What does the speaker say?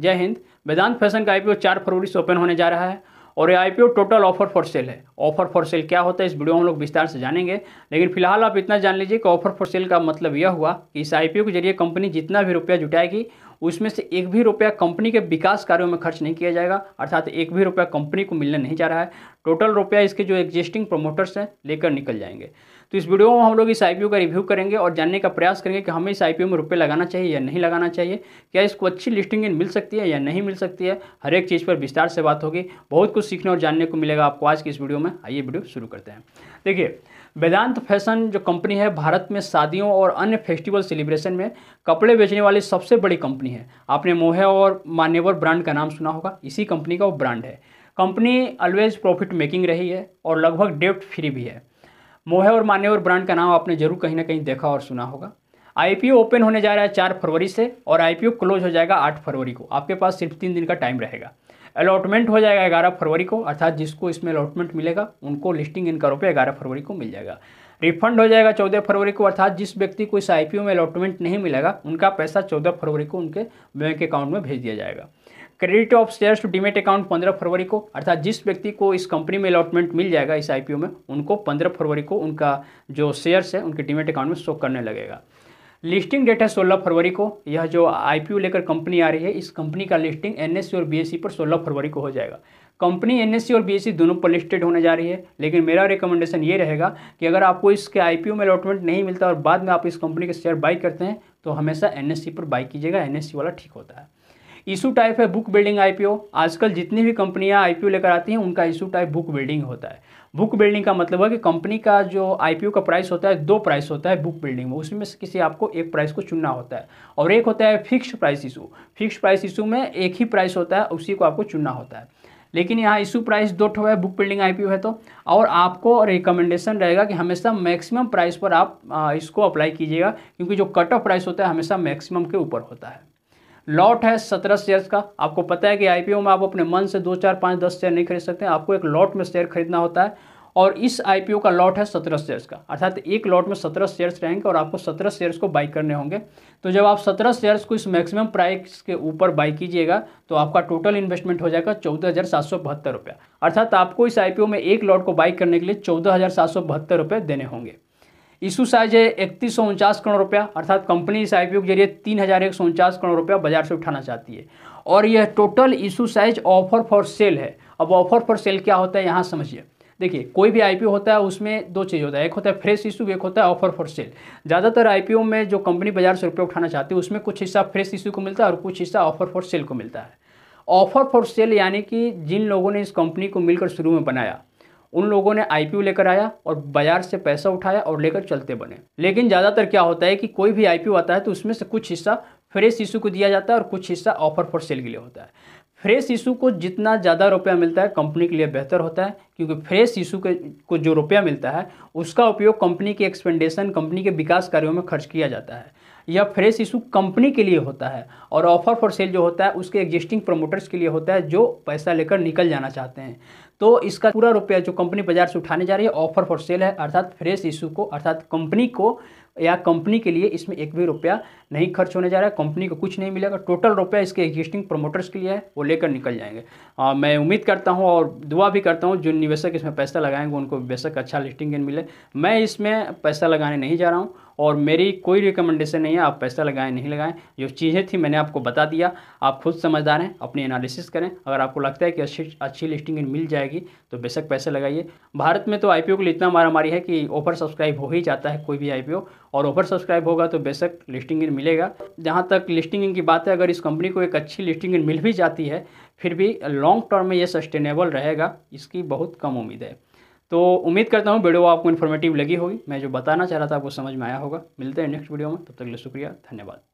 जय हिंद वेदांत फैशन का आईपीओ 4 फरवरी से ओपन होने जा रहा है और ये IPO total offer for sale है ऑफर फॉर सेल क्या होता है इस वीडियो में हम लोग विस्तार से जानेंगे लेकिन फिलहाल आप इतना जान लीजिए कि ऑफर फॉर सेल का मतलब यह हुआ कि इस आईपीओ के जरिए कंपनी जितना भी रुपया जुटाएगी उसमें से एक भी रुपया कंपनी के विकास कार्यों में खर्च नहीं किया जाएगा अर्थात एक भी रुपया कंपनी को मिलने नहीं जा रहा है टोटल रुपया इसके जो एग्जिस्टिंग प्रोमोटर्स हैं लेकर निकल जाएंगे तो इस वीडियो में हम लोग इस आईपीओ का रिव्यू करेंगे और जानने का प्रयास करेंगे कि हमें इस आईपीओ में रुपये लगाना चाहिए या नहीं लगाना चाहिए क्या इसको अच्छी लिस्टिंग मिल सकती है या नहीं मिल सकती है हर एक चीज़ पर विस्तार से बात होगी बहुत कुछ सीखने और जानने को मिलेगा आपको आज की इस वीडियो में आइए वीडियो शुरू करते हैं देखिए वेदांत फैशन जो कंपनी है भारत में शादियों और अन्य फेस्टिवल सेलिब्रेशन में कपड़े बेचने वाली सबसे बड़ी कंपनी है आपने मोहे और मान्यवर ब्रांड का नाम सुना होगा इसी कंपनी का वो ब्रांड है कंपनी ऑलवेज प्रॉफिट मेकिंग रही है और लगभग डेप्ट फ्री भी है मोहे और माने और ब्रांड का नाम आपने जरूर कहीं ना कहीं देखा और सुना होगा आईपीओ ओपन होने जा रहा है चार फरवरी से और आईपीओ क्लोज हो जाएगा आठ फरवरी को आपके पास सिर्फ तीन दिन का टाइम रहेगा अलॉटमेंट हो जाएगा ग्यारह फरवरी को अर्थात जिसको इसमें अलॉटमेंट मिलेगा उनको लिस्टिंग इन करो पे ग्यारह फरवरी को मिल जाएगा रिफंड हो जाएगा चौदह फरवरी को अर्थात जिस व्यक्ति को इस आई में अलॉटमेंट नहीं मिलेगा उनका पैसा चौदह फरवरी को उनके बैंक अकाउंट में भेज दिया जाएगा credit of shares to demat account पंद्रह फरवरी को अर्थात जिस व्यक्ति को इस कंपनी में अलॉटमेंट मिल जाएगा इस आईपीओ में उनको पंद्रह फरवरी को उनका जो शेयर्स है उनके डिमेट अकाउंट में शो करने लगेगा लिस्टिंग डेट है 16 फरवरी को यह जो आईपीओ लेकर कंपनी आ रही है इस कंपनी का लिस्टिंग एनएससी और बीएससी पर 16 फरवरी को हो जाएगा कंपनी एनएससी और बीएससी दोनों पर लिस्टेड होने जा रही है लेकिन मेरा रिकमेंडेशन ये रहेगा कि अगर आपको इसके आईपीओ में अलॉटमेंट नहीं मिलता और बाद में आप इस कंपनी के शेयर बाई करते हैं तो हमेशा एन पर बाई कीजिएगा एन वाला ठीक होता है इशू टाइप है बुक बिल्डिंग आईपीओ आजकल जितनी भी कंपनियां आईपीओ लेकर आती हैं उनका इशू टाइप बुक बिल्डिंग होता है बुक बिल्डिंग का मतलब है कि कंपनी का जो आईपीओ का प्राइस होता है दो प्राइस होता है बुक बिल्डिंग में उसमें से किसी आपको एक प्राइस को चुनना होता है और एक होता है fix price issue fix price issue में एक ही प्राइस होता है उसी को आपको चुनना होता है लेकिन यहाँ इशू प्राइस दो ठो है बुक बिल्डिंग आईपीओ है तो और आपको रिकमेंडेशन रहेगा कि हमेशा मैक्सिमम प्राइस पर आप इसको अप्लाई कीजिएगा क्योंकि जो कट ऑफ प्राइस होता है हमेशा मैक्सिमम के ऊपर होता है लॉट है सत्रह शेयर्स का आपको पता है कि आईपीओ में आप अपने मन से दो चार पाँच दस शेयर नहीं खरीद सकते आपको एक लॉट में शेयर खरीदना होता है और इस आईपीओ का लॉट है सत्रह शेयर्स का अर्थात एक लॉट में सत्रह शेयर्स रहेंगे और आपको सत्रह शेयर्स को बाई करने होंगे तो जब आप सत्रह शेयर्स को इस मैक्सिमम प्राइस के ऊपर बाई कीजिएगा तो आपका टोटल इन्वेस्टमेंट हो जाएगा चौदह हज़ार सात सौ बहत्तर रुपया अर्थात आपको इस आईपीओ में एक लॉट को बाई करने के लिए चौदह हज़ार सात सौ बहत्तर रुपये देने होंगे इशू साइज है इकतीस करोड़ रुपया अर्थात कंपनी इस आईपीओ के जरिए तीन हजार एक सौ उनचास करोड़ रुपया बाजार से उठाना चाहती है और यह total issue size offer for sale है अब ऑफर फॉर सेल क्या होता है यहाँ समझिए देखिए कोई भी आईपीओ होता है उसमें दो चीज़ होता है एक होता है फ्रेश इशू एक होता है ऑफर फॉर सेल ज़्यादातर आईपीओ में जो कंपनी बाजार से रुपया उठाना चाहती है उसमें कुछ हिस्सा फ्रेश इशू को मिलता है और कुछ हिस्सा ऑफर फॉर सेल को मिलता है ऑफर फॉर सेल यानी कि जिन लोगों ने इस कंपनी को मिलकर शुरू में बनाया उन लोगों ने आईपीओ लेकर आया और बाजार से पैसा उठाया और लेकर चलते बने लेकिन ज़्यादातर क्या होता है कि कोई भी आईपीओ आता है तो उसमें से कुछ हिस्सा फ्रेश इशू को दिया जाता है और कुछ हिस्सा ऑफर फॉर सेल के लिए होता है फ्रेश इशू को जितना ज़्यादा रुपया मिलता है कंपनी के लिए बेहतर होता है क्योंकि फ्रेश इशू के को जो रुपया मिलता है उसका उपयोग कंपनी के एक्सपेंडेशन कंपनी के विकास कार्यों में खर्च किया जाता है यह फ्रेश इशू कंपनी के लिए होता है और ऑफर फॉर सेल जो होता है उसके एग्जिस्टिंग प्रमोटर्स के लिए होता है जो पैसा लेकर निकल जाना चाहते हैं तो इसका पूरा रुपया जो कंपनी बाजार से उठाने जा रही है ऑफर फॉर सेल है अर्थात फ्रेश इशू को अर्थात कंपनी को या कंपनी के लिए इसमें एक भी रुपया नहीं खर्च होने जा रहा है कंपनी को कुछ नहीं मिलेगा टोटल रुपया इसके एग्जिस्टिंग प्रमोटर्स के लिए है वो लेकर निकल जाएंगे आ, मैं उम्मीद करता हूँ और दुआ भी करता हूँ जो निवेशक इसमें पैसा लगाएंगे उनको बेशक अच्छा लिस्टिंग गेन मिले मैं इसमें पैसा लगाने नहीं जा रहा हूँ और मेरी कोई रिकमेंडेशन नहीं है आप पैसा लगाएं नहीं लगाएं जो चीज़ें थी मैंने आपको बता दिया आप खुद समझदार हैं अपनी एनालिसिस करें अगर आपको लगता है कि अच्छी अच्छी लिस्टिंग मिल जाएगी तो बेशक पैसे लगाइए भारत में तो आई के लिए इतना मारामारी है कि ओवर सब्सक्राइब हो ही जाता है कोई भी आई और ओवर सब्सक्राइब होगा तो बेशक लिस्टिंग मिलेगा जहाँ तक लिस्टिंग की बात है अगर इस कंपनी को एक अच्छी लिस्टिंग मिल भी जाती है फिर भी लॉन्ग टर्म में ये सस्टेनेबल रहेगा इसकी बहुत कम उम्मीद है तो उम्मीद करता हूँ वीडियो आपको इन्फॉर्मेटिव लगी होगी मैं जो बताना चाह रहा था आपको समझ में आया होगा मिलते हैं नेक्स्ट वीडियो में तब तक के लिए शुक्रिया धन्यवाद